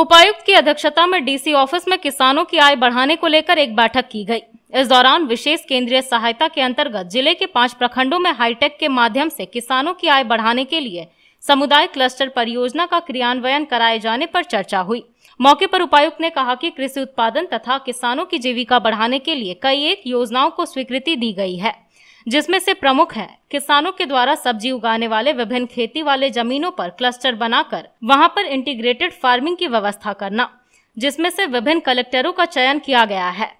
उपायुक्त की अध्यक्षता में डीसी ऑफिस में किसानों की आय बढ़ाने को लेकर एक बैठक की गई इस दौरान विशेष केंद्रीय सहायता के अंतर्गत जिले के पांच प्रखंडों में हाईटेक के माध्यम से किसानों की आय बढ़ाने के लिए समुदाय क्लस्टर परियोजना का क्रियान्वयन कराए जाने पर चर्चा हुई मौके पर उपायुक्त ने कहा कि कृषि उत्पादन तथा किसानों की जीविका बढ़ाने के लिए कई एक योजनाओं को स्वीकृति दी गई है जिसमें से प्रमुख है किसानों के द्वारा सब्जी उगाने वाले विभिन्न खेती वाले जमीनों पर क्लस्टर बनाकर वहां पर इंटीग्रेटेड फार्मिंग की व्यवस्था करना जिसमें से विभिन्न कलेक्टरों का चयन किया गया है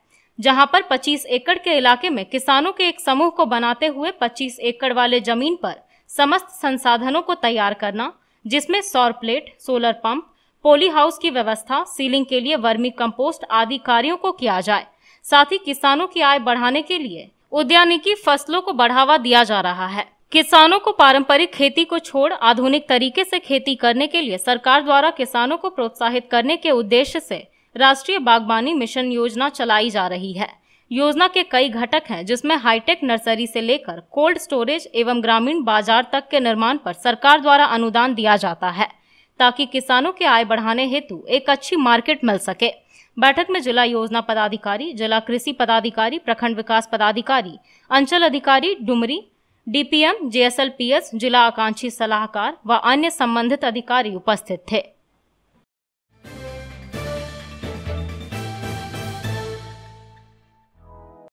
जहां पर 25 एकड़ के इलाके में किसानों के एक समूह को बनाते हुए 25 एकड़ वाले जमीन पर समस्त संसाधनों को तैयार करना जिसमें सौर plate solar pump poly house की व्यवस्था सीलिंग के लिए वर्मी कंपोस्ट आदि कार्यों को किया जाए साथ ही किसानों की आय बढ़ाने के लिए उद्यानिकी फसलों को बढ़ावा दिया जा रहा है किसानों को पारंपरिक खेती को छोड़ आधुनिक तरीके से खेती करने के लिए सरकार द्वारा किसानों को प्रोत्साहित करने के उद्देश्य से राष्ट्रीय बागवानी मिशन योजना चलाई जा रही है योजना के कई घटक हैं जिसमें हाईटेक नर्सरी से लेकर कोल्ड स्टोरेज एवं ग्रामीण बाजार तक के निर्माण पर सरकार द्वारा अनुदान दिया जाता है ताकि किसानों के आय बढ़ाने हेतु एक अच्छी मार्केट मिल सके बैठक में जिला योजना पदाधिकारी जिला कृषि पदाधिकारी प्रखंड विकास पदाधिकारी अंचल अधिकारी डुमरी डीपीएम जेएसएलपीएस जिला आकांक्षी सलाहकार व अन्य संबंधित अधिकारी उपस्थित थे